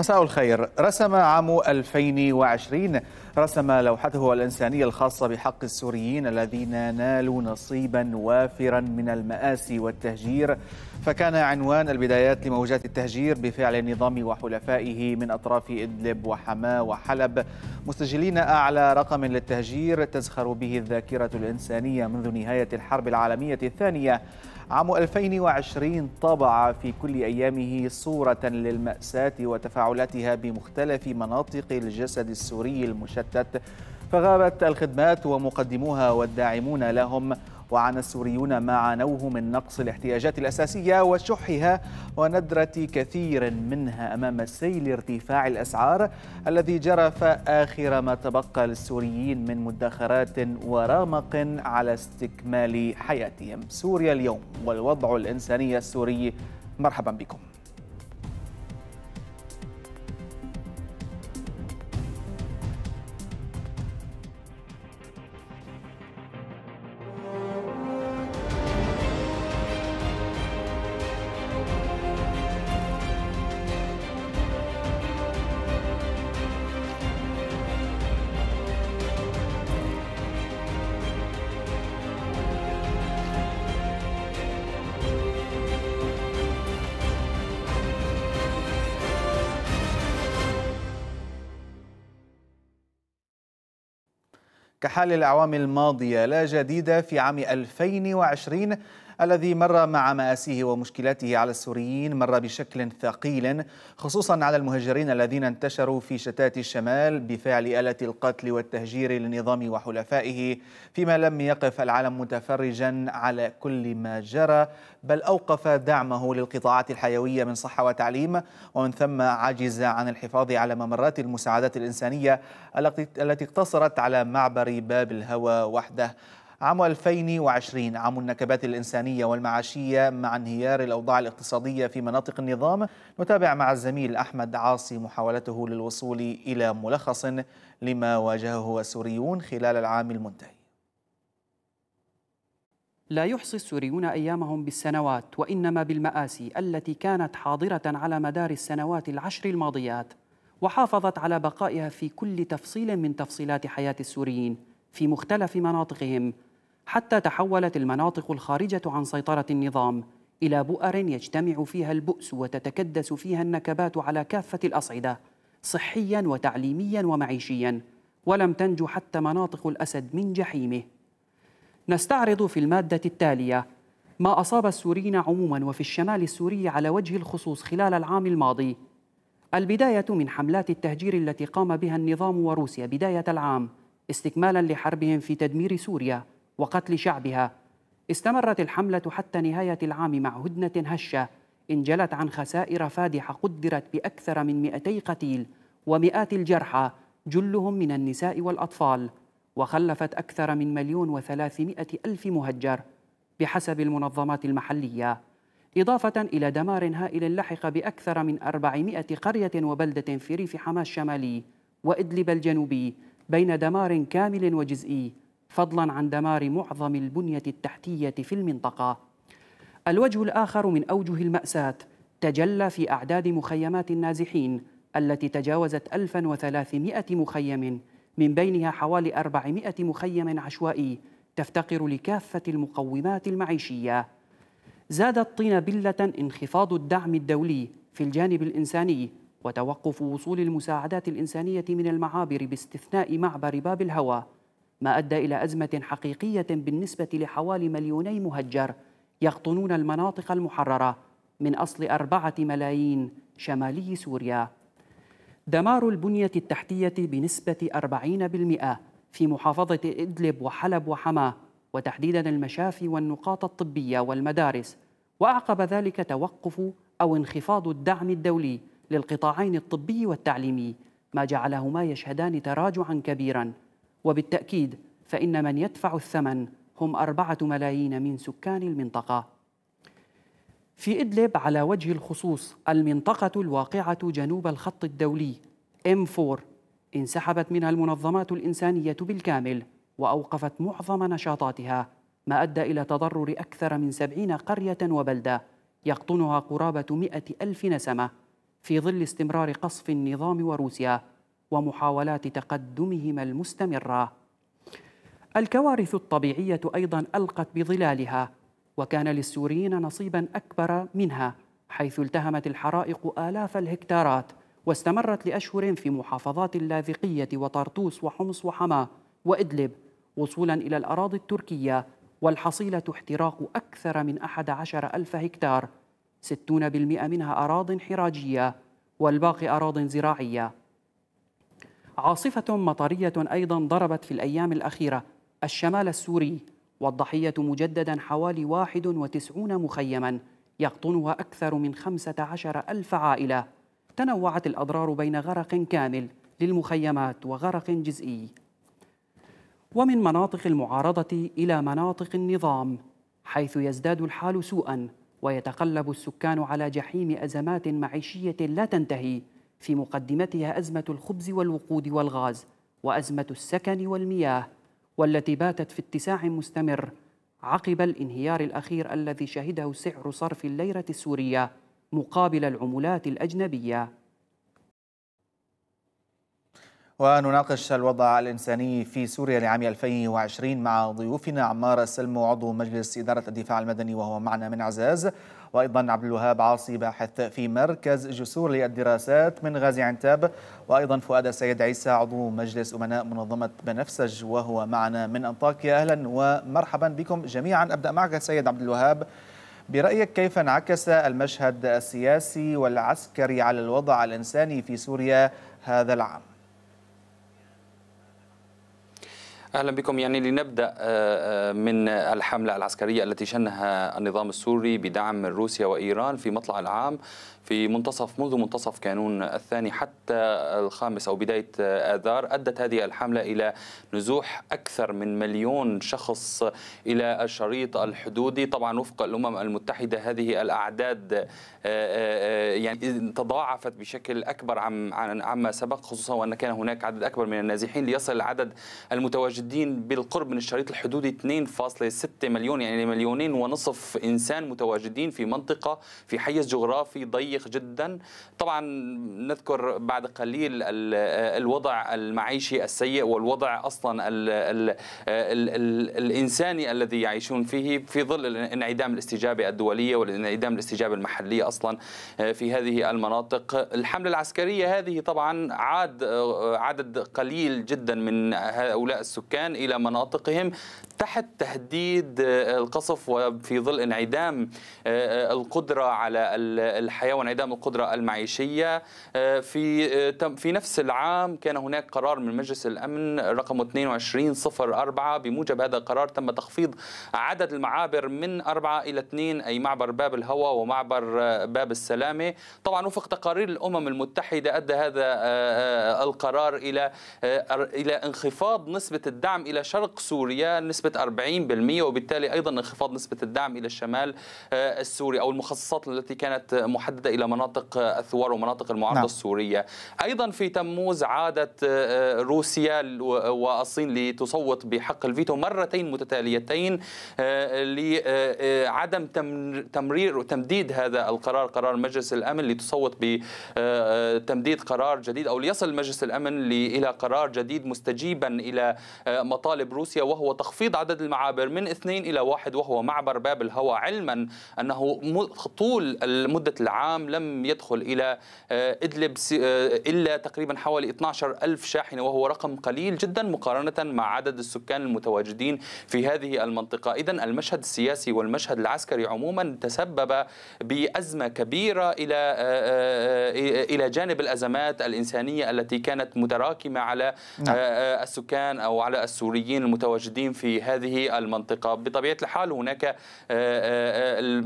مساء الخير رسم عام 2020 رسم لوحته الإنسانية الخاصة بحق السوريين الذين نالوا نصيبا وافرا من المآسي والتهجير فكان عنوان البدايات لموجات التهجير بفعل النظام وحلفائه من أطراف إدلب وحماة وحلب مسجلين أعلى رقم للتهجير تزخر به الذاكرة الإنسانية منذ نهاية الحرب العالمية الثانية عام 2020 طبع في كل أيامه صورة للمأساة وتفاعلاتها بمختلف مناطق الجسد السوري المشتت فغابت الخدمات ومقدموها والداعمون لهم وعانى السوريون ما عانوه من نقص الاحتياجات الأساسية وشحها وندرة كثير منها أمام سيل ارتفاع الأسعار الذي جرف آخر ما تبقى للسوريين من مدخرات ورامق على استكمال حياتهم سوريا اليوم والوضع الإنساني السوري مرحبا بكم حال الأعوام الماضية لا جديدة في عام 2020 الذي مر مع مآسيه ومشكلاته على السوريين مر بشكل ثقيل خصوصا على المهجرين الذين انتشروا في شتات الشمال بفعل آلة القتل والتهجير للنظام وحلفائه فيما لم يقف العالم متفرجا على كل ما جرى بل أوقف دعمه للقطاعات الحيوية من صحة وتعليم ومن ثم عجز عن الحفاظ على ممرات المساعدات الإنسانية التي اقتصرت على معبر باب الهوى وحده عام 2020 عام النكبات الإنسانية والمعاشية مع انهيار الأوضاع الاقتصادية في مناطق النظام نتابع مع الزميل أحمد عاصي محاولته للوصول إلى ملخص لما واجهه السوريون خلال العام المنتهي لا يحصي السوريون ايامهم بالسنوات وانما بالماسي التي كانت حاضره على مدار السنوات العشر الماضيات وحافظت على بقائها في كل تفصيل من تفصيلات حياه السوريين في مختلف مناطقهم حتى تحولت المناطق الخارجة عن سيطرة النظام إلى بؤر يجتمع فيها البؤس وتتكدس فيها النكبات على كافة الأصعدة صحيا وتعليميا ومعيشيا ولم تنج حتى مناطق الأسد من جحيمه نستعرض في المادة التالية ما أصاب السوريين عموما وفي الشمال السوري على وجه الخصوص خلال العام الماضي البداية من حملات التهجير التي قام بها النظام وروسيا بداية العام استكمالا لحربهم في تدمير سوريا وقتل شعبها استمرت الحملة حتى نهاية العام مع هدنة هشة انجلت عن خسائر فادحة قدرت بأكثر من 200 قتيل ومئات الجرحى جلهم من النساء والأطفال وخلفت أكثر من مليون وثلاثمائة ألف مهجر بحسب المنظمات المحلية إضافة إلى دمار هائل لحق بأكثر من 400 قرية وبلدة في ريف حماة الشمالي وإدلب الجنوبي بين دمار كامل وجزئي فضلا عن دمار معظم البنية التحتية في المنطقة الوجه الآخر من أوجه المأساة تجلى في أعداد مخيمات النازحين التي تجاوزت 1300 مخيم من بينها حوالي 400 مخيم عشوائي تفتقر لكافة المقومات المعيشية زاد الطين بلة انخفاض الدعم الدولي في الجانب الإنساني وتوقف وصول المساعدات الإنسانية من المعابر باستثناء معبر باب الهوى ما ادى الى ازمه حقيقيه بالنسبه لحوالي مليوني مهجر يقطنون المناطق المحرره من اصل اربعه ملايين شمالي سوريا دمار البنيه التحتيه بنسبه 40% في محافظه ادلب وحلب وحماه وتحديدا المشافي والنقاط الطبيه والمدارس واعقب ذلك توقف او انخفاض الدعم الدولي للقطاعين الطبي والتعليمي ما جعلهما يشهدان تراجعا كبيرا وبالتأكيد فإن من يدفع الثمن هم أربعة ملايين من سكان المنطقة في إدلب على وجه الخصوص المنطقة الواقعة جنوب الخط الدولي M4 انسحبت منها المنظمات الإنسانية بالكامل وأوقفت معظم نشاطاتها ما أدى إلى تضرر أكثر من سبعين قرية وبلدة يقطنها قرابة مئة ألف نسمة في ظل استمرار قصف النظام وروسيا ومحاولات تقدمهما المستمرة. الكوارث الطبيعية أيضا ألقت بظلالها وكان للسوريين نصيبا أكبر منها حيث التهمت الحرائق آلاف الهكتارات واستمرت لأشهر في محافظات اللاذقية وطرطوس وحمص وحماة وإدلب وصولا إلى الأراضي التركية والحصيلة احتراق أكثر من أحد عشر ألف هكتار ستون بالمئة منها أراض حراجية والباقي أراض زراعية عاصفة مطرية أيضا ضربت في الأيام الأخيرة الشمال السوري والضحية مجددا حوالي 91 مخيما يقطنها أكثر من 15 ألف عائلة تنوعت الأضرار بين غرق كامل للمخيمات وغرق جزئي ومن مناطق المعارضة إلى مناطق النظام حيث يزداد الحال سوءا ويتقلب السكان على جحيم أزمات معيشية لا تنتهي في مقدمتها أزمة الخبز والوقود والغاز وأزمة السكن والمياه والتي باتت في اتساع مستمر عقب الانهيار الأخير الذي شهده سعر صرف الليرة السورية مقابل العملات الأجنبية ونناقش الوضع الإنساني في سوريا لعام 2020 مع ضيوفنا عمار السلم عضو مجلس إدارة الدفاع المدني وهو معنا من عزاز وأيضا عبد الوهاب عاصي باحث في مركز جسور للدراسات من غازي عنتاب وأيضا فؤاد السيد عيسى عضو مجلس أمناء منظمة بنفسج وهو معنا من أنطاكيا أهلا ومرحبا بكم جميعا أبدأ معك السيد عبد الوهاب برأيك كيف انعكس المشهد السياسي والعسكري على الوضع الإنساني في سوريا هذا العام؟ أهلا بكم يعني لنبدأ آه، آه، من الحملة العسكرية التي شنها النظام السوري بدعم روسيا وإيران في مطلع العام في منتصف منذ منتصف كانون الثاني حتى الخامس أو بداية آذار أدت هذه الحملة إلى نزوح أكثر من مليون شخص إلى الشريط الحدودي طبعا وفق الأمم المتحدة هذه الأعداد آه، آه، آه، يعني تضاعفت بشكل أكبر عن عما سبق خصوصا وأن كان هناك عدد أكبر من النازحين ليصل العدد المتواجدين بالقرب من الشريط الحدودي 2.6 مليون يعني مليونين ونصف إنسان متواجدين في منطقة في حيز جغرافي ضيق شيق جدا طبعا نذكر بعد قليل الوضع المعيشي السيء والوضع أصلا الـ الـ الـ الـ الإنساني الذي يعيشون فيه في ظل انعدام الاستجابة الدولية والانعدام الاستجابة المحلية أصلا آه، في هذه المناطق الحملة العسكرية هذه طبعا عاد آه، عدد قليل جدا من هؤلاء السكان إلى مناطقهم تحت تهديد آه، القصف وفي ظل انعدام القدرة على الحيوان وانعدام القدرة المعيشية آه، في آه، في نفس العام كان هناك قرار من مجلس الأمن رقم 2204 بموجب هذا القرار تم تخفيض عدد المعابر من أربعة إلى اثنين أي معبر باب الهوى ومعبر آه، باب السلامة طبعا وفق تقارير الأمم المتحدة أدى هذا القرار إلى إلى انخفاض نسبة الدعم إلى شرق سوريا نسبة 40% وبالتالي أيضا انخفاض نسبة الدعم إلى الشمال السوري أو المخصصات التي كانت محددة إلى مناطق الثوار ومناطق المعارضة نعم. السورية أيضا في تموز عادت آه، آه، روسيا والصين لتصوت بحق الفيتو مرتين متتاليتين آه، لعدم تمرير وتمديد هذا القرار قرار مجلس الأمن لتصوت بتمديد قرار جديد أو ليصل مجلس الأمن إلى قرار جديد مستجيبا إلى مطالب روسيا وهو تخفيض عدد المعابر من اثنين إلى واحد وهو معبر باب الهوى علما أنه طول مدة العام العام لم يدخل إلى آه، إدلب آه، إلا تقريبا حوالي 12 ألف شاحنة وهو رقم قليل جدا مقارنة مع عدد السكان المتواجدين في هذه المنطقة إذا المشهد السياسي والمشهد العسكري عموما تسبب بأزمة كبيرة إلى آه، إلى جانب الأزمات الإنسانية التي كانت متراكمة على نعم. السكان أو على السوريين المتواجدين في هذه المنطقة بطبيعة الحال هناك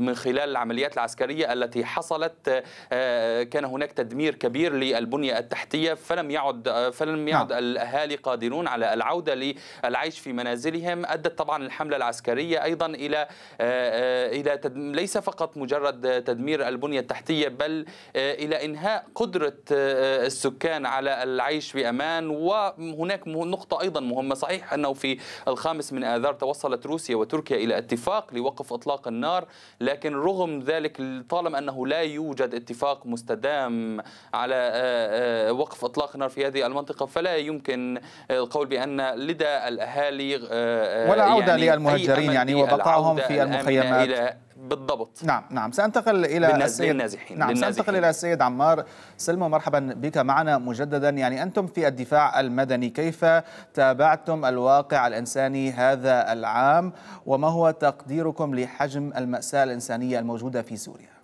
من خلال العمليات العسكرية التي حصلت آه، كان هناك تدمير كبير للبنية التحتية فلم يعد فلم نعم. يعد نعم. الأهالي قادرون على العودة للعيش في منازلهم أدت طبعا الحملة العسكرية أيضا إلى آه، آه، إلى ليس فقط مجرد تدمير البنية التحتية بل إلى إنهاء قدرة السكان على العيش بأمان وهناك نقطة أيضا مهمة صحيح أنه في الخامس من آذار توصلت روسيا وتركيا إلى اتفاق لوقف إطلاق النار لكن رغم ذلك طالما أنه لا يوجد يوجد اتفاق مستدام على آه، آه، وقف اطلاق النار في هذه المنطقه فلا يمكن القول بان لدى الاهالي آه، ولا عوده يعني للمهجرين يعني وبقائهم في المخيمات بالضبط نعم نعم سأنتقل إلى السيد للنازحين نعم للنازحين. سأنتقل إلى السيد عمار سلمى مرحبا بك معنا مجددا يعني أنتم في الدفاع المدني كيف تابعتم الواقع الإنساني هذا العام وما هو تقديركم لحجم المأساة الإنسانية الموجودة في سوريا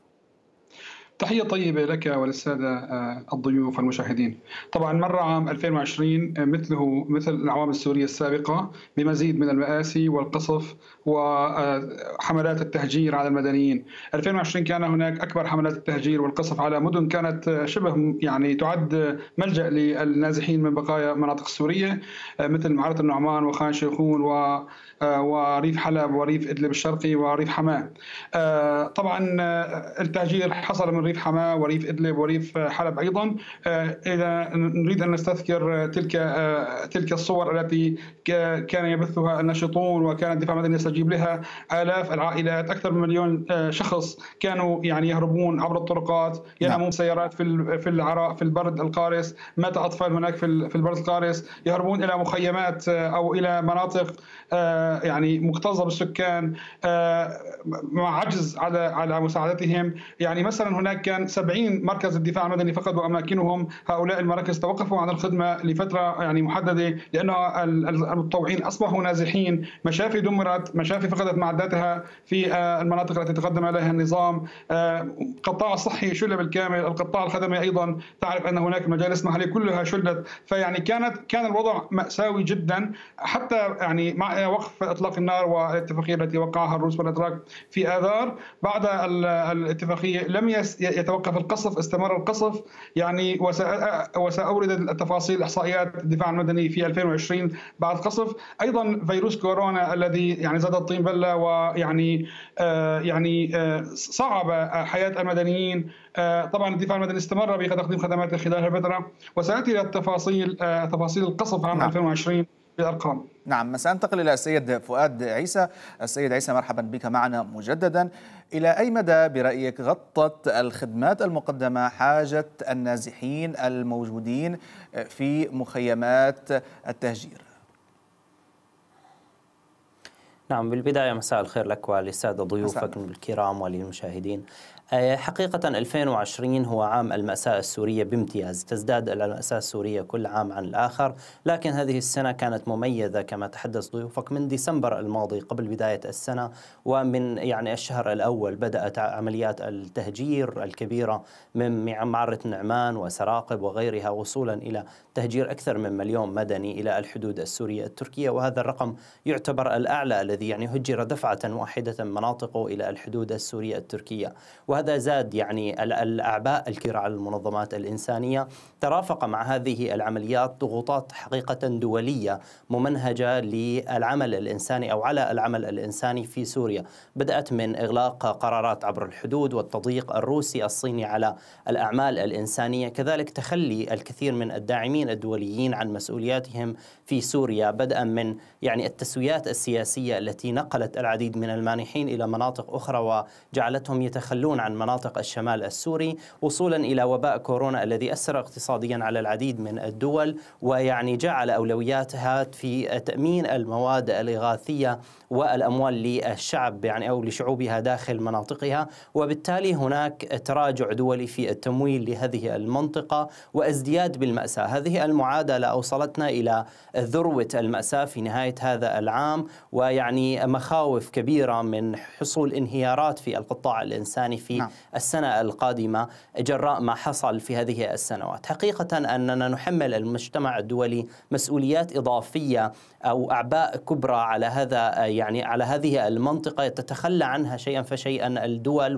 تحية طيبة لك وللسادة آه، الضيوف والمشاهدين طبعا مر عام 2020 آه، مثله مثل الأعوام السورية السابقة بمزيد من المآسي والقصف وحملات التهجير على المدنيين 2020 كان هناك أكبر حملات التهجير والقصف على مدن كانت شبه يعني تعد ملجأ للنازحين من بقايا مناطق سورية مثل معارة النعمان وخان شيخون و وريف حلب وريف إدلب الشرقي وريف حماة طبعا التهجير حصل من ريف حماة وريف إدلب وريف حلب أيضا إذا نريد أن نستذكر تلك تلك الصور التي كان يبثها الناشطون وكان الدفاع المدني تستجيب لها آلاف العائلات أكثر من مليون آه، شخص كانوا يعني يهربون عبر الطرقات ينامون بسيارات نعم. في في العراء في البرد القارس مات أطفال هناك في في البرد القارس يهربون إلى مخيمات آه، أو إلى مناطق آه، يعني مكتظة بالسكان مع عجز على على مساعدتهم يعني مثلا هناك كان 70 مركز الدفاع المدني فقدوا أماكنهم هؤلاء المراكز توقفوا عن الخدمة لفترة يعني محدده لأن المتطوعين أصبحوا نازحين مشافي دمرت مشافي فقدت معداتها في آه، المناطق التي تقدم عليها النظام القطاع آه، الصحي شل بالكامل القطاع الخدمي ايضا تعرف ان هناك مجالس محليه كلها شلت فيعني كانت كان الوضع ماساوي جدا حتى يعني مع وقف اطلاق النار والاتفاقيه التي وقعها الروس والاتراك في اذار بعد الاتفاقيه لم يتوقف القصف استمر القصف يعني وساورد التفاصيل الاحصائيات الدفاع المدني في 2020 بعد قصف ايضا فيروس كورونا الذي يعني لدى الطين بله ويعني آه، يعني آه، صعب حياه المدنيين آه، طبعا الدفاع المدني استمر بتقديم خدماته خلال الفتره وسناتي الى التفاصيل تفاصيل القصف عام نعم. 2020 بالارقام نعم سأنتقل إلى السيد فؤاد عيسى السيد عيسى مرحبا بك معنا مجددا إلى أي مدى برأيك غطت الخدمات المقدمة حاجة النازحين الموجودين في مخيمات التهجير نعم بالبداية مساء الخير لك وللسادة ضيوفك الكرام وللمشاهدين آه، حقيقة 2020 هو عام المأساة السورية بامتياز تزداد المأساة السورية كل عام عن الآخر لكن هذه السنة كانت مميزة كما تحدث ضيوفك من ديسمبر الماضي قبل بداية السنة ومن يعني الشهر الأول بدأت عمليات التهجير الكبيرة من معرة نعمان وسراقب وغيرها وصولا إلى تهجير أكثر من مليون مدني إلى الحدود السورية التركية وهذا الرقم يعتبر الأعلى الذي يعني هجر دفعة واحدة مناطقه إلى الحدود السورية التركية وهذا وهذا زاد يعني الأعباء الكبيرة على المنظمات الإنسانية ترافق مع هذه العمليات ضغوطات حقيقة دولية ممنهجة للعمل الإنساني أو على العمل الإنساني في سوريا بدأت من إغلاق قرارات عبر الحدود والتضييق الروسي الصيني على الأعمال الإنسانية كذلك تخلي الكثير من الداعمين الدوليين عن مسؤولياتهم في سوريا بدءا من يعني التسويات السياسية التي نقلت العديد من المانحين إلى مناطق أخرى وجعلتهم يتخلون عن عن مناطق الشمال السوري وصولا إلى وباء كورونا الذي أثر اقتصاديا على العديد من الدول ويعني جعل أولوياتها في تأمين المواد الإغاثية والأموال للشعب يعني أو لشعوبها داخل مناطقها وبالتالي هناك تراجع دولي في التمويل لهذه المنطقة وازدياد بالمأساة هذه المعادلة أوصلتنا إلى ذروة المأساة في نهاية هذا العام ويعني مخاوف كبيرة من حصول انهيارات في القطاع الإنساني في نعم. السنة القادمة جراء ما حصل في هذه السنوات حقيقة أننا نحمل المجتمع الدولي مسؤوليات إضافية أو أعباء كبرى على هذا يعني على هذه المنطقة تتخلى عنها شيئا فشيئا الدول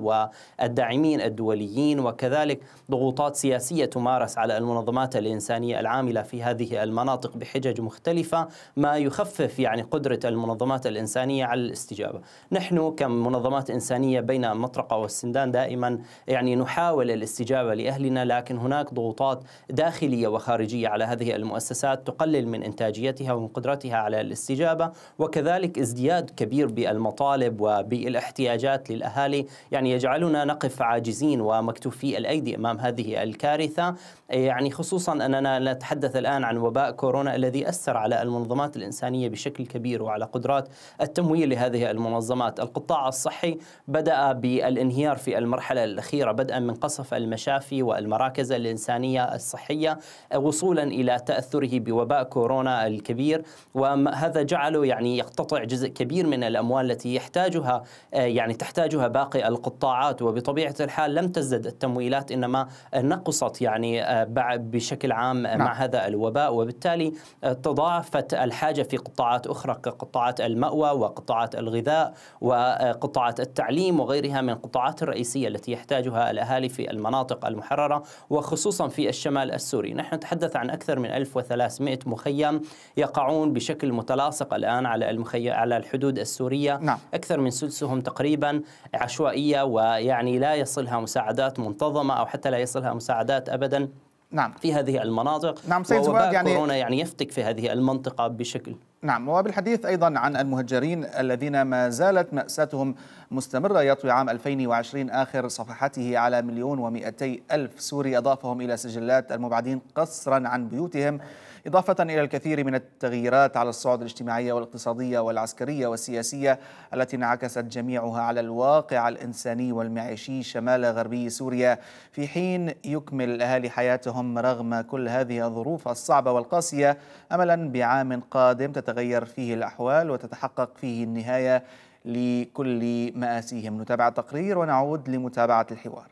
والداعمين الدوليين وكذلك ضغوطات سياسية تمارس على المنظمات الإنسانية العاملة في هذه المناطق بحجج مختلفة ما يخفف يعني قدرة المنظمات الإنسانية على الاستجابة نحن كمنظمات إنسانية بين المطرقة والسندان لبنان دائما يعني نحاول الاستجابة لأهلنا لكن هناك ضغوطات داخلية وخارجية على هذه المؤسسات تقلل من إنتاجيتها ومن قدرتها على الاستجابة وكذلك ازدياد كبير بالمطالب وبالاحتياجات للأهالي يعني يجعلنا نقف عاجزين ومكتوفي الأيدي أمام هذه الكارثة يعني خصوصا أننا نتحدث الآن عن وباء كورونا الذي أثر على المنظمات الإنسانية بشكل كبير وعلى قدرات التمويل لهذه المنظمات القطاع الصحي بدأ بالانهيار في في المرحلة الأخيرة بدءا من قصف المشافي والمراكز الإنسانية الصحية وصولا إلى تأثره بوباء كورونا الكبير وهذا جعله يعني يقتطع جزء كبير من الأموال التي يحتاجها آه، يعني تحتاجها باقي القطاعات وبطبيعة الحال لم تزدد التمويلات إنما نقصت يعني آه، بشكل عام نعم. مع هذا الوباء وبالتالي تضاعفت الحاجة في قطاعات أخرى كقطاعات المأوى وقطاعات الغذاء وقطاعات آه، التعليم وغيرها من القطاعات الرئيسية الرئيسية التي يحتاجها الأهالي في المناطق المحررة وخصوصا في الشمال السوري نحن نتحدث عن أكثر من 1300 مخيم يقعون بشكل متلاصق الآن على المخي... على الحدود السورية نعم. أكثر من سلسهم تقريبا عشوائية ويعني لا يصلها مساعدات منتظمة أو حتى لا يصلها مساعدات أبدا نعم في هذه المناطق نعم سيد زواد يعني كورونا يعني يفتك في هذه المنطقة بشكل نعم وبالحديث أيضا عن المهجرين الذين ما زالت مأساتهم مستمرة يطوي عام 2020 آخر صفحته على مليون ومئتي ألف سوري أضافهم إلى سجلات المبعدين قصرا عن بيوتهم إضافة إلى الكثير من التغييرات على الصعود الاجتماعية والاقتصادية والعسكرية والسياسية التي انعكست جميعها على الواقع الإنساني والمعيشي شمال غربي سوريا في حين يكمل الأهالي حياتهم رغم كل هذه الظروف الصعبة والقاسية أملا بعام قادم تتغير فيه الأحوال وتتحقق فيه النهاية لكل مآسيهم نتابع التقرير ونعود لمتابعة الحوار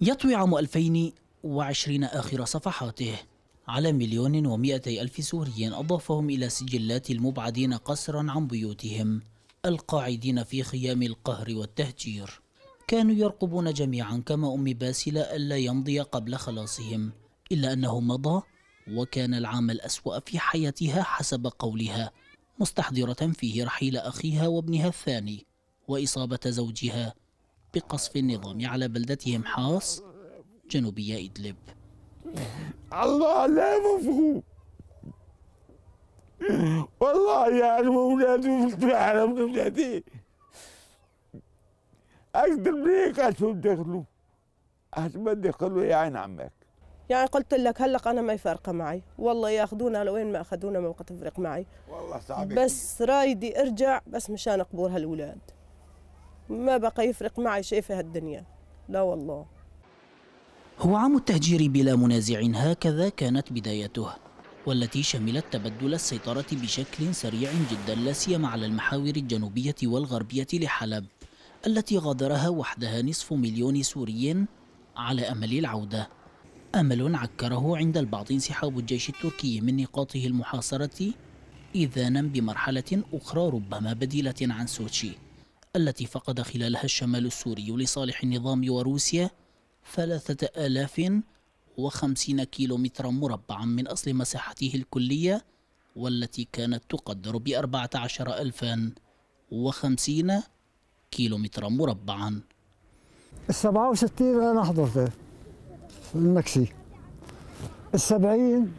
يطوي عام 2000 وعشرين آخر صفحاته على مليون ومئتي ألف سوري أضافهم إلى سجلات المبعدين قسرا عن بيوتهم القاعدين في خيام القهر والتهجير كانوا يرقبون جميعا كما أم باسلة ألا يمضي قبل خلاصهم إلا أنه مضى وكان العام الأسوأ في حياتها حسب قولها مستحضرة فيه رحيل أخيها وابنها الثاني وإصابة زوجها بقصف النظام على بلدتهم حاص جنوبي إدلب الله لا مفهوم والله يا أنا وأولادي في البحر من أقدر منيك أشوف دخلو ما دخلو يا عين عمك يعني قلت لك هلق انا ما يفارقه معي والله ياخذونا لوين ما اخذونا ما تفرق معي والله صعب بس رايدي ارجع بس مشان قبور هالولاد ما بقى يفرق معي شيء في هالدنيا لا والله هو عام التهجير بلا منازع هكذا كانت بدايته والتي شملت تبدل السيطرة بشكل سريع جدا لا سيما على المحاور الجنوبية والغربية لحلب التي غادرها وحدها نصف مليون سوري على أمل العودة أمل عكره عند البعض انسحاب الجيش التركي من نقاطه المحاصرة إذانا بمرحلة أخرى ربما بديلة عن سوتشي التي فقد خلالها الشمال السوري لصالح النظام وروسيا ثلاثة آلاف وخمسين كيلو مترا مربعا من أصل مساحته الكلية والتي كانت تقدر بأربعة عشر ألفا وخمسين كيلو مترا مربعا السبعة وستين أنا حضرته المكسي السبعين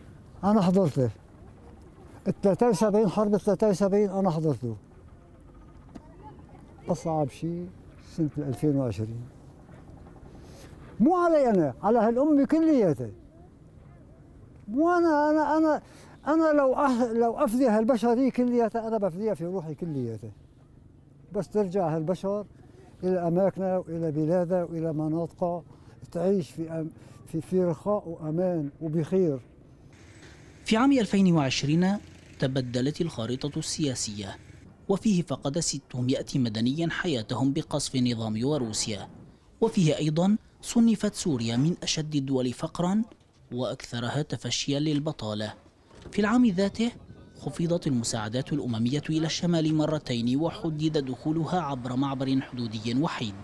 أنا حضرته الثلاثة وسبعين حرب الثلاثة وسبعين أنا حضرته أصعب شيء سنة 2020 مو علي انا على هالامه كلياتها وانا انا انا انا لو أه لو افدي هالبشر هي كلياتها انا بفديها في روحي كلياتها بس ترجع هالبشر الى اماكنها والى بلادها والى مناطقها تعيش في أم في في رخاء وامان وبخير في عام 2020 تبدلت الخارطة السياسية وفيه فقد 600 مدنيا حياتهم بقصف نظام وروسيا وفيه أيضا صنفت سوريا من أشد الدول فقرا وأكثرها تفشيا للبطالة في العام ذاته خفضت المساعدات الأممية إلى الشمال مرتين وحدد دخولها عبر معبر حدودي وحيد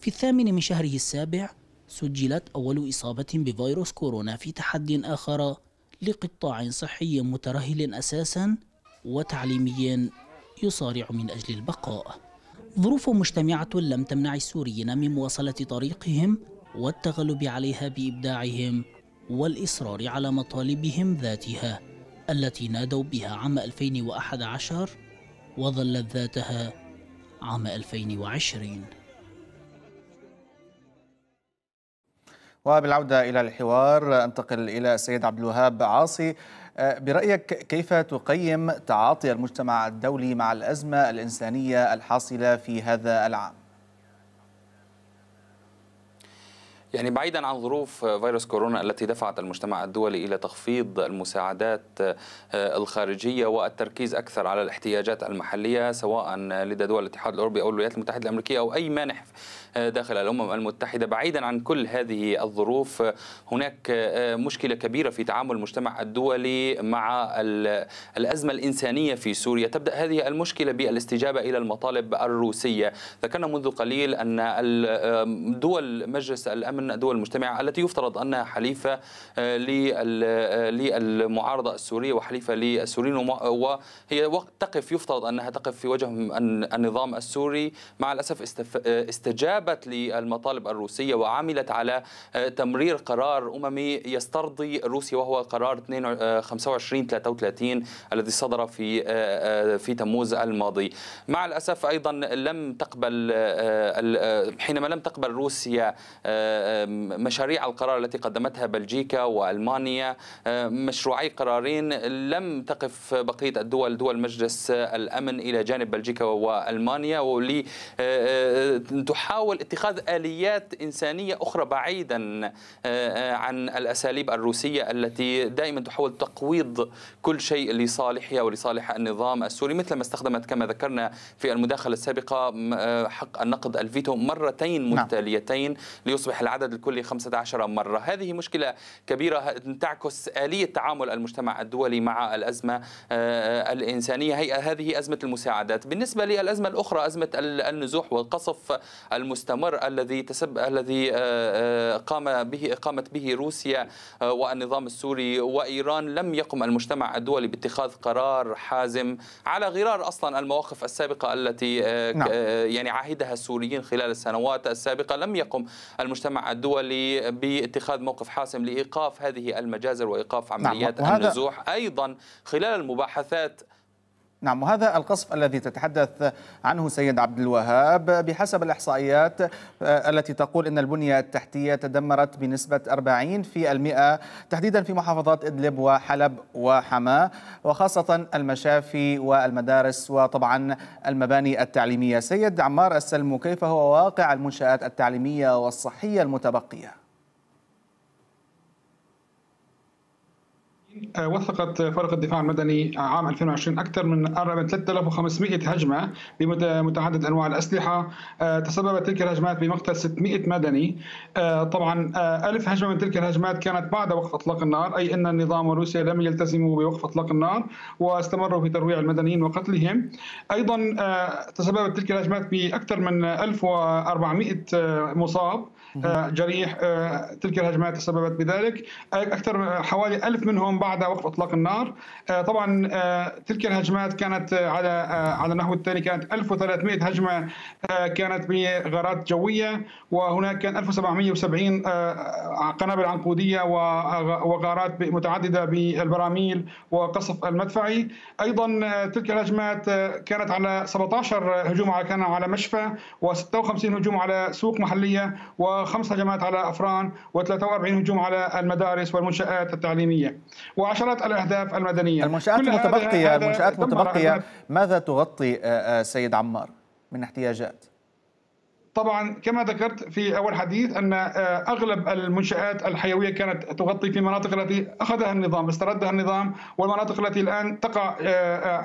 في الثامن من شهره السابع سجلت أول إصابة بفيروس كورونا في تحد آخر لقطاع صحي مترهل أساسا وتعليمي يصارع من أجل البقاء ظروف مجتمعة لم تمنع السوريين من مواصلة طريقهم والتغلب عليها بإبداعهم والإصرار على مطالبهم ذاتها التي نادوا بها عام 2011 وظلت ذاتها عام 2020 وبالعودة إلى الحوار أنتقل إلى السيد عبد الوهاب عاصي آه، برأيك كيف تقيم تعاطي المجتمع الدولي مع الأزمة الإنسانية الحاصلة في هذا العام؟ يعني بعيدا عن ظروف فيروس كورونا التي دفعت المجتمع الدولي الى تخفيض المساعدات آه، الخارجيه والتركيز اكثر على الاحتياجات المحليه سواء لدى دول الاتحاد الاوروبي او الولايات المتحده الامريكيه او اي مانح آه، داخل الامم المتحده بعيدا عن كل هذه الظروف آه، هناك مشكله كبيره في تعامل المجتمع الدولي مع الازمه الانسانيه في سوريا تبدا هذه المشكله بالاستجابه الى المطالب الروسيه ذكرنا منذ قليل ان دول مجلس الامن من دول المجتمع التي يفترض أنها حليفة آه، آه، للمعارضة السورية وحليفة للسوريين وهي وقت تقف يفترض أنها تقف في وجه النظام السوري مع الأسف آه، استجابت للمطالب الروسية وعملت على تمرير قرار أممي يسترضي روسيا وهو قرار 25 33 الذي صدر في في تموز الماضي مع الأسف أيضا لم تقبل حينما لم تقبل روسيا مشاريع القرار التي قدمتها بلجيكا والمانيا مشروعي قرارين لم تقف بقيه الدول دول مجلس الامن الى جانب بلجيكا والمانيا آه، آه، تحاول اتخاذ اليات انسانيه اخرى بعيدا آه، عن الاساليب الروسيه التي دائما تحاول تقويض كل شيء لصالحها ولصالح النظام السوري مثل ما استخدمت كما ذكرنا في المداخله السابقه حق النقد الفيتو مرتين نعم. متتاليتين ليصبح العالم العدد الكلي 15 مرة هذه مشكلة كبيرة تعكس آلية تعامل المجتمع الدولي مع الأزمة آه، الإنسانية هي هذه أزمة المساعدات بالنسبة للأزمة الأخرى أزمة النزوح والقصف المستمر الذي تسبب الذي آه، آه، قام به قامت به روسيا والنظام السوري وإيران لم يقم المجتمع الدولي باتخاذ قرار حازم على غرار أصلا المواقف السابقة التي نعم. يعني عهدها السوريين خلال السنوات السابقة لم يقم المجتمع الدولي باتخاذ موقف حاسم لايقاف هذه المجازر وايقاف نعم، عمليات نعم. النزوح ايضا خلال المباحثات نعم وهذا القصف الذي تتحدث عنه سيد عبد الوهاب بحسب الإحصائيات آه، التي تقول أن البنية التحتية تدمرت بنسبة 40 في المئة تحديدا في محافظات إدلب وحلب وحماة وخاصة المشافي والمدارس وطبعا المباني التعليمية سيد عمار السلم كيف هو واقع المنشآت التعليمية والصحية المتبقية آه، وثقت فرق الدفاع المدني عام 2020 أكثر من 3500 هجمة بمتعدد أنواع الأسلحة آه، تسببت تلك الهجمات بمقتل 600 مدني آه، طبعا ألف هجمة من تلك الهجمات كانت بعد وقف إطلاق النار أي أن النظام وروسيا لم يلتزموا بوقف إطلاق النار واستمروا في ترويع المدنيين وقتلهم أيضا تسببت تلك الهجمات بأكثر من 1400 مصاب جريح تلك الهجمات تسببت بذلك أكثر حوالي ألف منهم بعد وقف اطلاق النار آه، طبعا آه، تلك الهجمات كانت آه، على على النحو الثاني كانت 1300 هجمه كانت بغارات جويه وهناك كان 1770 قنابل عنقوديه وغارات متعدده بالبراميل وقصف المدفعي ايضا تلك الهجمات كانت على 17 هجوم على كان على مشفى و56 هجوم على سوق محليه وخمس هجمات على افران و43 هجوم على المدارس والمنشات التعليميه وعشرات الاهداف المدنيه المنشات المتبقيه المنشات المتبقيه ماذا تغطي آه، آه، سيد عمار من احتياجات طبعا كما ذكرت في اول حديث ان آه، اغلب المنشات الحيويه كانت تغطي في المناطق التي اخذها النظام استردها النظام والمناطق التي الان تقع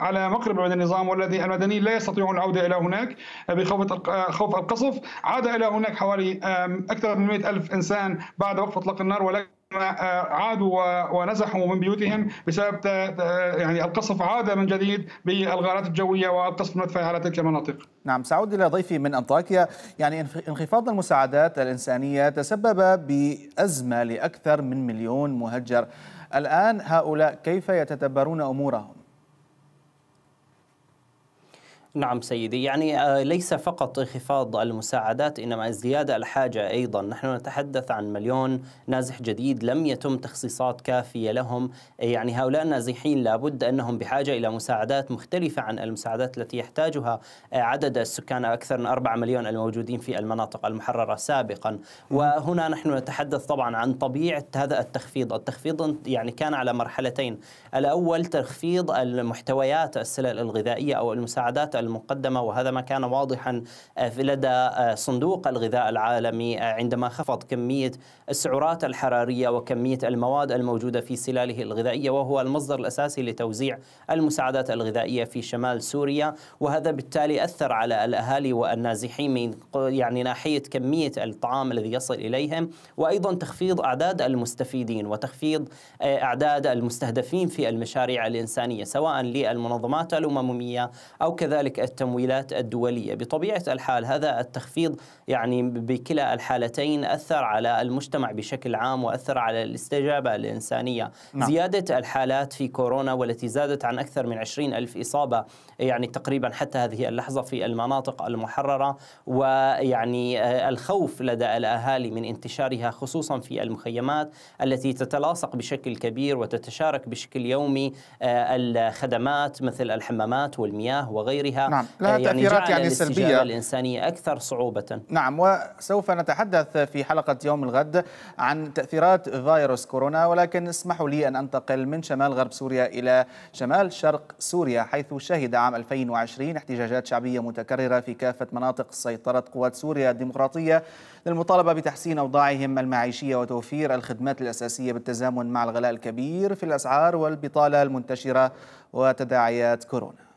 على مقرب من النظام والذي المدنيين لا يستطيعون العوده الى هناك بخوف خوف القصف عاد الى هناك حوالي اكثر من 100 الف انسان بعد وقف اطلاق النار ولكن عادوا ونزحوا من بيوتهم بسبب يعني القصف عاد من جديد بالغارات الجويه والقصف المدفعي على تلك المناطق. نعم سأعود إلى ضيفي من أنطاكيا يعني انخفاض المساعدات الإنسانية تسبب بأزمة لأكثر من مليون مهجر الآن هؤلاء كيف يتدبرون أمورهم؟ نعم سيدي يعني آه، ليس فقط انخفاض المساعدات إنما ازدياد الحاجة أيضا نحن نتحدث عن مليون نازح جديد لم يتم تخصيصات كافية لهم يعني هؤلاء النازحين لابد أنهم بحاجة إلى مساعدات مختلفة عن المساعدات التي يحتاجها آه، عدد السكان أكثر من 4 مليون الموجودين في المناطق المحررة سابقا وهنا نحن نتحدث طبعا عن طبيعة هذا التخفيض التخفيض يعني كان على مرحلتين الأول تخفيض المحتويات السلل الغذائية أو المساعدات المقدمة وهذا ما كان واضحا لدى صندوق الغذاء العالمي عندما خفض كمية السعرات الحرارية وكمية المواد الموجودة في سلاله الغذائية وهو المصدر الأساسي لتوزيع المساعدات الغذائية في شمال سوريا وهذا بالتالي أثر على الأهالي والنازحين من يعني ناحية كمية الطعام الذي يصل إليهم وأيضا تخفيض أعداد المستفيدين وتخفيض آه، أعداد المستهدفين في المشاريع الإنسانية سواء للمنظمات الأممية أو كذلك كذلك التمويلات الدولية بطبيعة الحال هذا التخفيض يعني بكلا الحالتين أثر على المجتمع بشكل عام وأثر على الاستجابة الإنسانية نعم. زيادة الحالات في كورونا والتي زادت عن أكثر من 20 ألف إصابة يعني تقريبا حتى هذه اللحظة في المناطق المحررة ويعني آه، الخوف لدى الأهالي من انتشارها خصوصا في المخيمات التي تتلاصق بشكل كبير وتتشارك بشكل يومي آه، الخدمات مثل الحمامات والمياه وغيرها نعم. لها آه، يعني تأثيرات يعني سلبية الإنسانية أكثر صعوبة نعم وسوف نتحدث في حلقة يوم الغد عن تأثيرات فيروس كورونا ولكن اسمحوا لي أن أنتقل من شمال غرب سوريا إلى شمال شرق سوريا حيث شهد عام 2020 احتجاجات شعبية متكررة في كافة مناطق سيطرة قوات سوريا الديمقراطية للمطالبة بتحسين أوضاعهم المعيشية وتوفير الخدمات الأساسية بالتزامن مع الغلاء الكبير في الأسعار والبطالة المنتشرة وتداعيات كورونا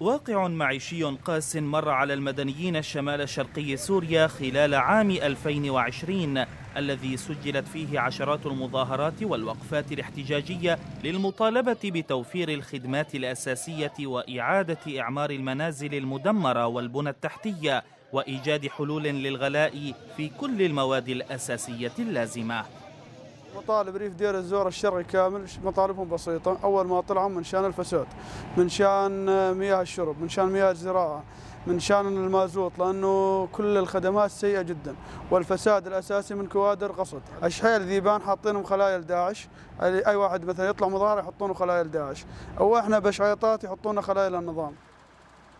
واقع معيشي قاس مر على المدنيين شمال شرقي سوريا خلال عام 2020 الذي سجلت فيه عشرات المظاهرات والوقفات الاحتجاجية للمطالبة بتوفير الخدمات الأساسية وإعادة إعمار المنازل المدمرة والبنى التحتية وإيجاد حلول للغلاء في كل المواد الأساسية اللازمة مطالب ريف دير الزور الشرعي كامل مطالبهم بسيطة أول ما طلعوا من شان الفساد من شان آه، مياه الشرب من شان مياه الزراعة من شان المازوت لأنه كل الخدمات سيئة جدا والفساد الأساسي من كوادر قصد أشحيل ذيبان حاطينهم خلايا داعش أي واحد مثلا يطلع مظاهرة يحطونه خلايا داعش أو إحنا بشعيطات يحطونا خلايا النظام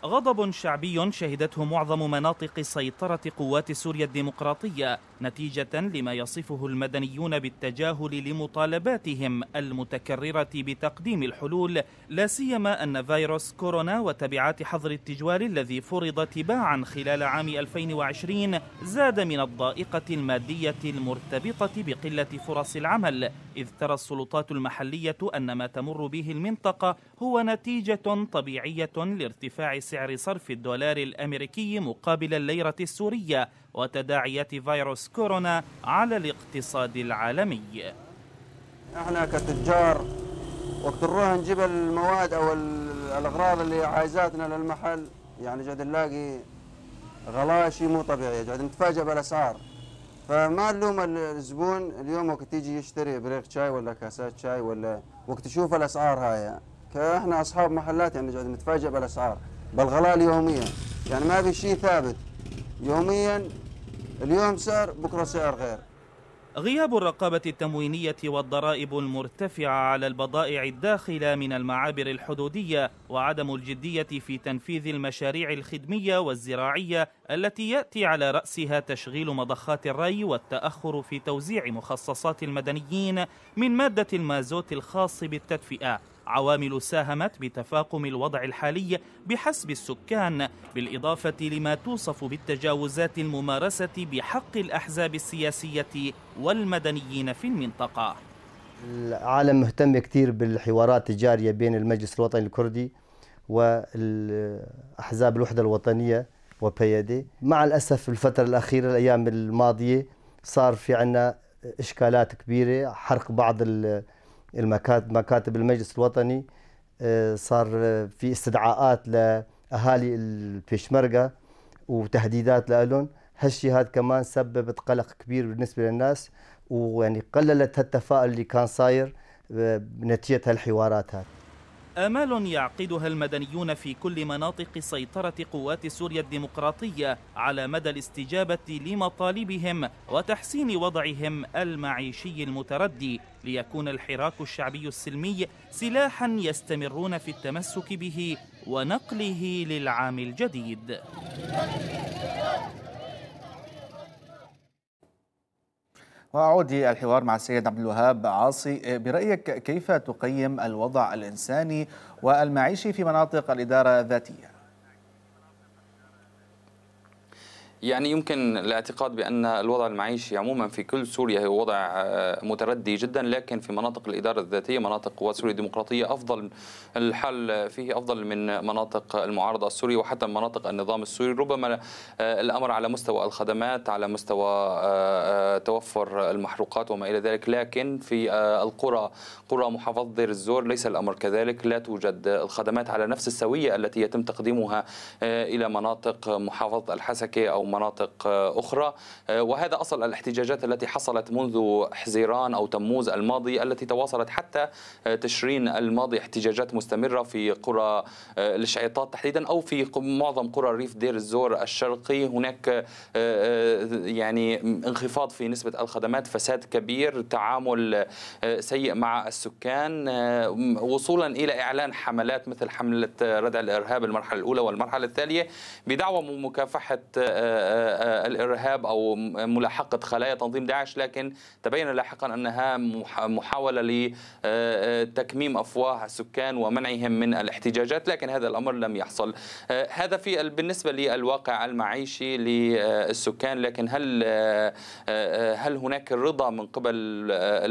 غضب شعبي شهدته معظم مناطق سيطرة قوات سوريا الديمقراطية نتيجة لما يصفه المدنيون بالتجاهل لمطالباتهم المتكررة بتقديم الحلول لا سيما أن فيروس كورونا وتبعات حظر التجوال الذي فرض تباعا خلال عام 2020 زاد من الضائقة المادية المرتبطة بقلة فرص العمل إذ ترى السلطات المحلية أن ما تمر به المنطقة هو نتيجة طبيعية لارتفاع سعر صرف الدولار الأمريكي مقابل الليرة السورية وتداعيات فيروس كورونا على الاقتصاد العالمي احنا كتجار وقت نروح نجيب المواد او الاغراض اللي عايزاتنا للمحل يعني قاعد نلاقي غلاء شيء مو طبيعي قاعد نتفاجئ بالاسعار فما نلوم الزبون اليوم وقت يجي يشتري بريق شاي ولا كاسات شاي ولا وقت يشوف الاسعار هاي كاحنا اصحاب محلات يعني قاعد نتفاجئ بالاسعار بالغلاء اليوميه يعني ما في شيء ثابت يوميا اليوم سعر بكرة سعر غير غياب الرقابة التموينية والضرائب المرتفعة على البضائع الداخلة من المعابر الحدودية وعدم الجدية في تنفيذ المشاريع الخدمية والزراعية التي يأتي على رأسها تشغيل مضخات الري والتأخر في توزيع مخصصات المدنيين من مادة المازوت الخاص بالتدفئة عوامل ساهمت بتفاقم الوضع الحالي بحسب السكان بالإضافة لما توصف بالتجاوزات الممارسة بحق الأحزاب السياسية والمدنيين في المنطقة العالم مهتم كثير بالحوارات الجارية بين المجلس الوطني الكردي والأحزاب الوحدة الوطنية وبيدي مع الأسف الفترة الأخيرة الأيام الماضية صار في عنا إشكالات كبيرة حرق بعض المكاتب مكاتب المجلس الوطني آه، صار في استدعاءات لاهالي البيشمركه وتهديدات لهم هالشيء هذا كمان سببت قلق كبير بالنسبه للناس ويعني قللت هالتفاؤل اللي كان صاير آه، نتيجه هالحوارات هذه آمال يعقدها المدنيون في كل مناطق سيطرة قوات سوريا الديمقراطية على مدى الاستجابة لمطالبهم وتحسين وضعهم المعيشي المتردي ليكون الحراك الشعبي السلمي سلاحا يستمرون في التمسك به ونقله للعام الجديد وأعود الحوار مع السيد عبد الوهاب عاصي إيه، برأيك كيف تقيم الوضع الإنساني والمعيشي في مناطق الإدارة الذاتية؟ يعني يمكن الاعتقاد بأن الوضع المعيشي عموما في كل سوريا هو وضع آه، متردي جدا لكن في مناطق الإدارة الذاتية مناطق قوات سوريا الديمقراطية أفضل الحل فيه أفضل من مناطق المعارضة السورية وحتى مناطق النظام السوري ربما آه، الأمر على مستوى الخدمات على مستوى آه، توفر المحروقات وما إلى ذلك لكن في القرى قرى محافظة دير الزور ليس الأمر كذلك لا توجد الخدمات على نفس السوية التي يتم تقديمها إلى مناطق محافظة الحسكة أو مناطق آه، أخرى آه، وهذا أصل الاحتجاجات التي حصلت منذ حزيران أو تموز الماضي التي تواصلت حتى آه، تشرين الماضي احتجاجات مستمرة في قرى الشعيطات تحديدا أو في معظم قرى ريف دير الزور الشرقي هناك يعني انخفاض في نسبة الخدمات فساد كبير تعامل سيء مع السكان وصولا إلى إعلان حملات مثل حملة ردع الإرهاب المرحلة الأولى والمرحلة الثانية بدعوة مكافحة الارهاب او ملاحقه خلايا تنظيم داعش لكن تبين لاحقا انها محاوله لتكميم افواه السكان ومنعهم من الاحتجاجات لكن هذا الامر لم يحصل هذا في بالنسبه للواقع المعيشي للسكان لكن هل هل هناك رضا من قبل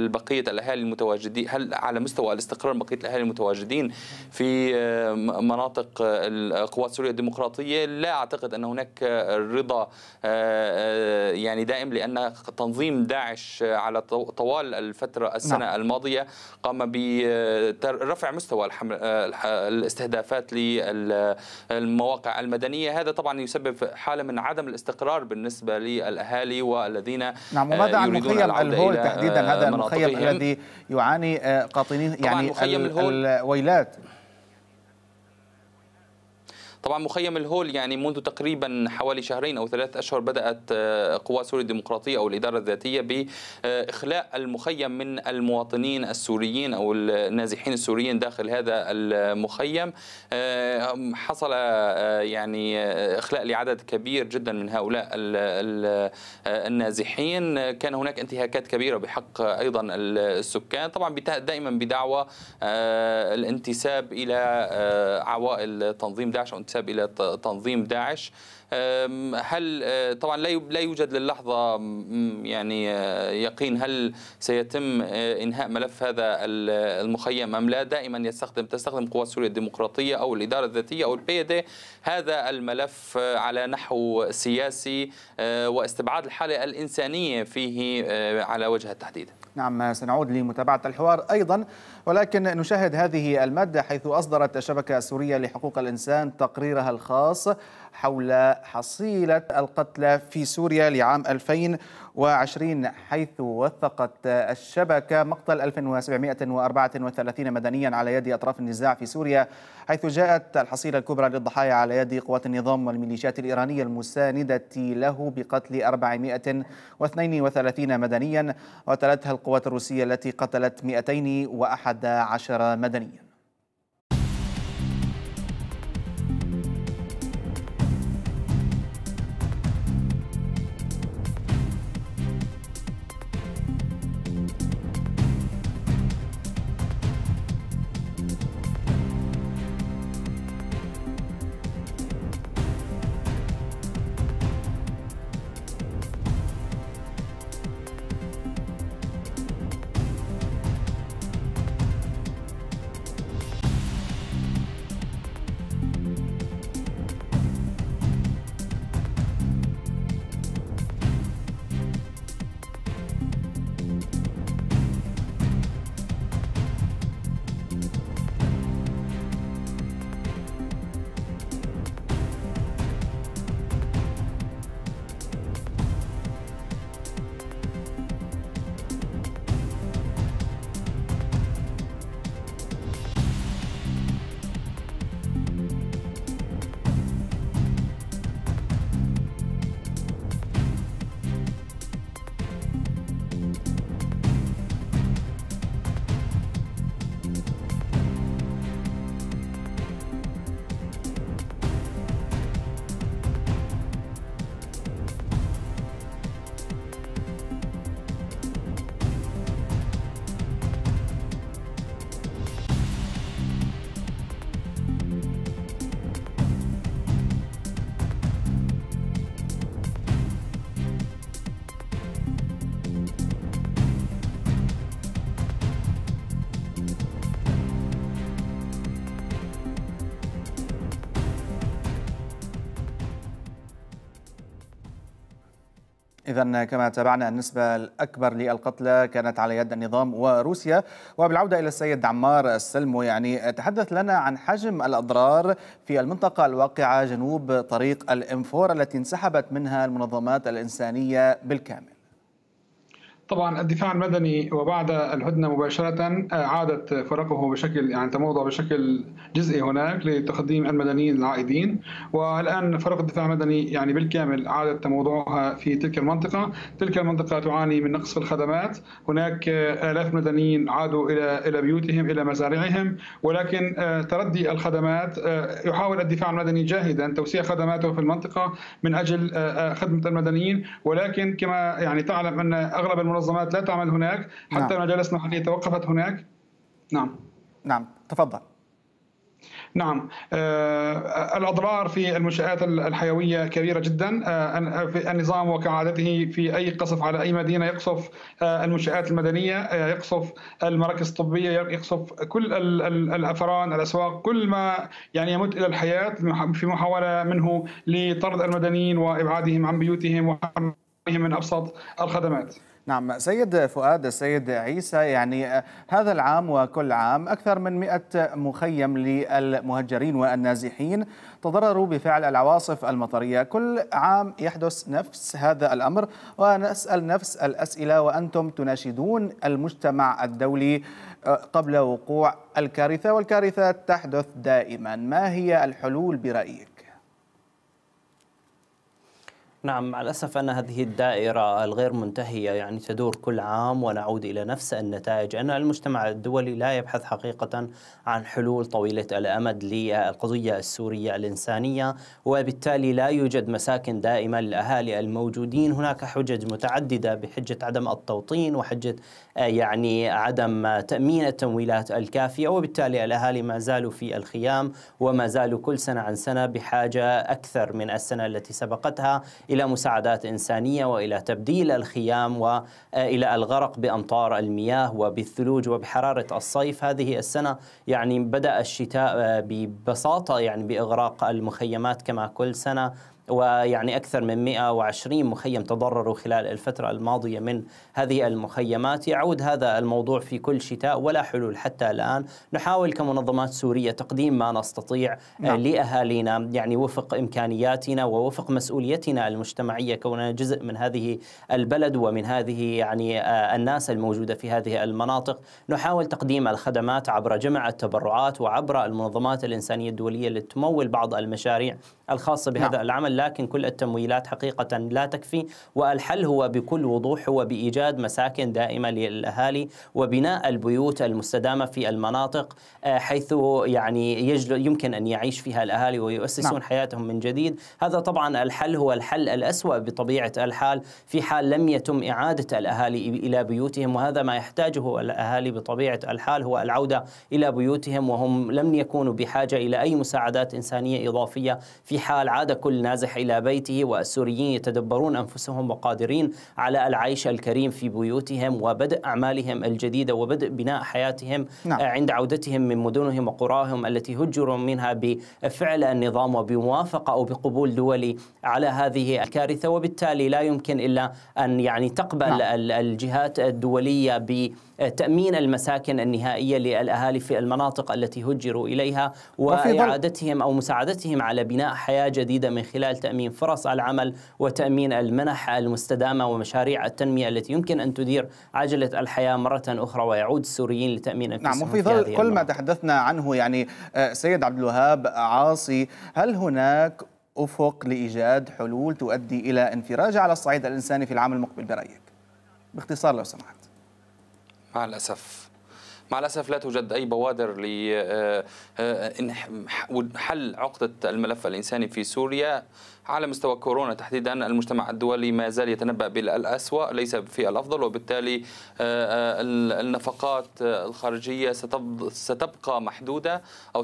بقيه الاهالي المتواجدين هل على مستوى الاستقرار بقيه الاهالي المتواجدين في مناطق القوات السوريه الديمقراطيه لا اعتقد ان هناك رضا آه، آه، يعني دائم لأن تنظيم داعش على طوال الفترة السنة نعم. الماضية قام برفع آه، مستوى الاستهدافات للمواقع المدنية هذا طبعا يسبب حالة من عدم الاستقرار بالنسبة للأهالي والذين نعم وماذا عن مخيم الهول تحديدا هذا المخيم الذي يعاني قاطنين يعني الويلات طبعا مخيم الهول يعني منذ تقريبا حوالي شهرين او ثلاث اشهر بدات آه، قوات سوريا الديمقراطيه او الاداره الذاتيه باخلاء المخيم من المواطنين السوريين او النازحين السوريين داخل هذا المخيم آه، حصل آه، يعني اخلاء لعدد كبير جدا من هؤلاء النازحين كان هناك انتهاكات كبيره بحق ايضا السكان طبعا دائما بدعوى الانتساب الى عوائل تنظيم داعش او ينتسب الى تنظيم داعش هل أه، طبعا لا يوجد للحظه يعني أه، يقين هل سيتم أه، انهاء ملف هذا المخيم ام لا دائما يستخدم تستخدم قوى سوريا الديمقراطيه او الاداره الذاتيه او دي هذا الملف على نحو سياسي واستبعاد الحاله الانسانيه فيه على وجه التحديد نعم سنعود لمتابعة الحوار أيضا ولكن نشاهد هذه المادة حيث أصدرت الشبكة السورية لحقوق الإنسان تقريرها الخاص حول حصيلة القتلى في سوريا لعام 2020 حيث وثقت الشبكة مقتل 1734 مدنيا على يد أطراف النزاع في سوريا حيث جاءت الحصيلة الكبرى للضحايا على يد قوات النظام والميليشيات الإيرانية المساندة له بقتل 432 مدنيا وتلتها القوات الروسية التي قتلت 211 مدنيا إذا كما تابعنا النسبة الأكبر للقتلى كانت على يد النظام وروسيا وبالعودة إلى السيد عمار السلمو يعني تحدث لنا عن حجم الأضرار في المنطقة الواقعة جنوب طريق الإنفور التي انسحبت منها المنظمات الإنسانية بالكامل طبعا الدفاع المدني وبعد الهدنه مباشره آه، عادت فرقه بشكل يعني تموضع بشكل جزئي هناك لتقديم المدنيين العائدين والان فرق الدفاع المدني يعني بالكامل عادت تموضعها في تلك المنطقه، تلك المنطقه تعاني من نقص في الخدمات، هناك آه، الاف مدنيين عادوا الى الى بيوتهم الى مزارعهم ولكن آه، تردي الخدمات يحاول الدفاع المدني جاهدا توسيع خدماته في المنطقه من اجل خدمه المدنيين ولكن كما يعني تعلم ان اغلب المنطقة المنظمات لا تعمل هناك حتى نعم. جلسنا المحلية توقفت هناك نعم نعم تفضل نعم آه الأضرار في المنشآت الحيوية كبيرة جدا آه, آه، النظام وكعادته في أي قصف على أي مدينة يقصف آه المنشآت المدنية آه، يقصف المراكز الطبية يقصف كل الأفران الأسواق كل ما يعني يمت إلى الحياة في محاولة منه لطرد المدنيين وإبعادهم عن بيوتهم وحرمهم من أبسط الخدمات نعم سيد فؤاد السيد عيسى يعني آه، هذا العام وكل عام أكثر من 100 مخيم للمهجرين والنازحين تضرروا بفعل العواصف المطرية كل عام يحدث نفس هذا الأمر ونسأل نفس الأسئلة وأنتم تناشدون المجتمع الدولي آه، قبل وقوع الكارثة والكارثة تحدث دائما ما هي الحلول برأيك؟ نعم مع الأسف أن هذه الدائرة الغير منتهية يعني تدور كل عام ونعود إلى نفس النتائج أن المجتمع الدولي لا يبحث حقيقة عن حلول طويلة الأمد للقضية السورية الإنسانية وبالتالي لا يوجد مساكن دائمة للأهالي الموجودين هناك حجج متعددة بحجة عدم التوطين وحجة آه، يعني عدم تأمين التمويلات الكافية وبالتالي الأهالي ما زالوا في الخيام وما زالوا كل سنة عن سنة بحاجة أكثر من السنة التي سبقتها الى مساعدات انسانيه والى تبديل الخيام والى آه، الغرق بامطار المياه وبالثلوج وبحراره الصيف هذه السنه يعني بدا الشتاء آه، ببساطه يعني باغراق المخيمات كما كل سنه ويعني أكثر من 120 مخيم تضرروا خلال الفترة الماضية من هذه المخيمات يعود هذا الموضوع في كل شتاء ولا حلول حتى الآن نحاول كمنظمات سورية تقديم ما نستطيع نعم. لأهالينا يعني وفق إمكانياتنا ووفق مسؤوليتنا المجتمعية كوننا جزء من هذه البلد ومن هذه يعني آه، الناس الموجودة في هذه المناطق نحاول تقديم الخدمات عبر جمع التبرعات وعبر المنظمات الإنسانية الدولية لتمول بعض المشاريع الخاصة بهذا نعم. العمل لكن كل التمويلات حقيقة لا تكفي والحل هو بكل وضوح هو بإيجاد مساكن دائمة للأهالي وبناء البيوت المستدامة في المناطق آه، حيث يعني يمكن أن يعيش فيها الأهالي ويؤسسون نعم. حياتهم من جديد هذا طبعا الحل هو الحل الأسوأ بطبيعة الحال في حال لم يتم إعادة الأهالي إلى بيوتهم وهذا ما يحتاجه الأهالي بطبيعة الحال هو العودة إلى بيوتهم وهم لم يكونوا بحاجة إلى أي مساعدات إنسانية إضافية في حال عاد كل نازح الصالح إلى بيته والسوريين يتدبرون أنفسهم وقادرين على العيش الكريم في بيوتهم وبدء أعمالهم الجديدة وبدء بناء حياتهم نعم. آه، عند عودتهم من مدنهم وقراهم التي هجروا منها بفعل النظام وبموافقة أو بقبول دولي على هذه الكارثة وبالتالي لا يمكن إلا أن يعني تقبل نعم. الجهات الدولية ب تأمين المساكن النهائية للأهالي في المناطق التي هجروا إليها وإعادتهم أو مساعدتهم على بناء حياة جديدة من خلال تأمين فرص العمل وتأمين المنح المستدامة ومشاريع التنمية التي يمكن أن تدير عجلة الحياة مرة أخرى ويعود السوريين لتأمين أنفسهم نعم وفي ظل كل ما تحدثنا عنه يعني آه، سيد عبد الوهاب عاصي هل هناك افق لايجاد حلول تؤدي الى انفراج على الصعيد الانساني في العام المقبل برايك باختصار لو سمحت مع الأسف مع الأسف لا توجد أي بوادر لحل آه، آه، عقدة الملف الإنساني في سوريا على مستوى كورونا تحديدا المجتمع الدولي ما زال يتنبأ بالأسوأ ليس في الأفضل وبالتالي آه، آه، النفقات آه، الخارجية ستبقى محدودة أو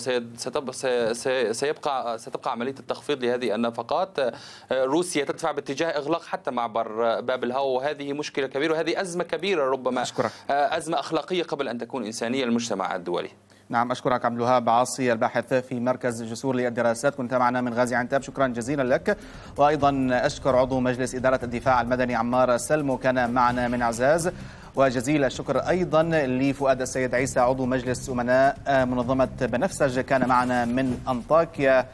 سيبقى ستبقى عملية التخفيض لهذه النفقات روسيا تدفع باتجاه إغلاق حتى معبر باب الهوى وهذه مشكلة كبيرة وهذه أزمة كبيرة ربما أشكرك. أزمة أخلاقية قبل أن تكون إنسانية المجتمع الدولي نعم أشكرك عبد الوهاب عاصي الباحث في مركز جسور للدراسات كنت معنا من غازي عنتاب شكرا جزيلا لك وأيضا أشكر عضو مجلس إدارة الدفاع المدني عمار سلمو كان معنا من عزاز وجزيل الشكر أيضا لفؤاد السيد عيسى عضو مجلس أمناء منظمة بنفسج كان معنا من أنطاكيا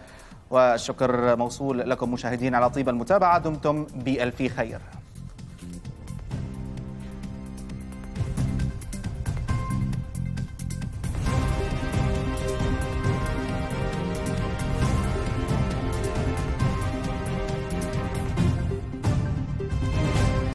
والشكر موصول لكم مشاهدين على طيب المتابعة دمتم بألف خير